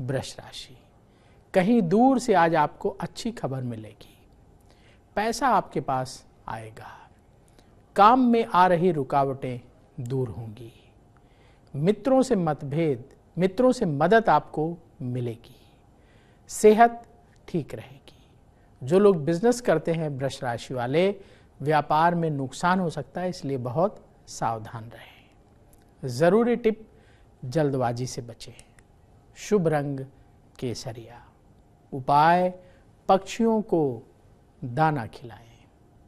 वृष राशि कहीं दूर से आज आपको अच्छी खबर मिलेगी पैसा आपके पास आएगा काम में आ रही रुकावटें दूर होंगी मित्रों से मतभेद मित्रों से मदद आपको मिलेगी सेहत ठीक रहेगी जो लोग बिजनेस करते हैं वृष राशि वाले व्यापार में नुकसान हो सकता है इसलिए बहुत सावधान रहें ज़रूरी टिप जल्दबाजी से बचें शुभ रंग केसरिया उपाय पक्षियों को दाना खिलाएं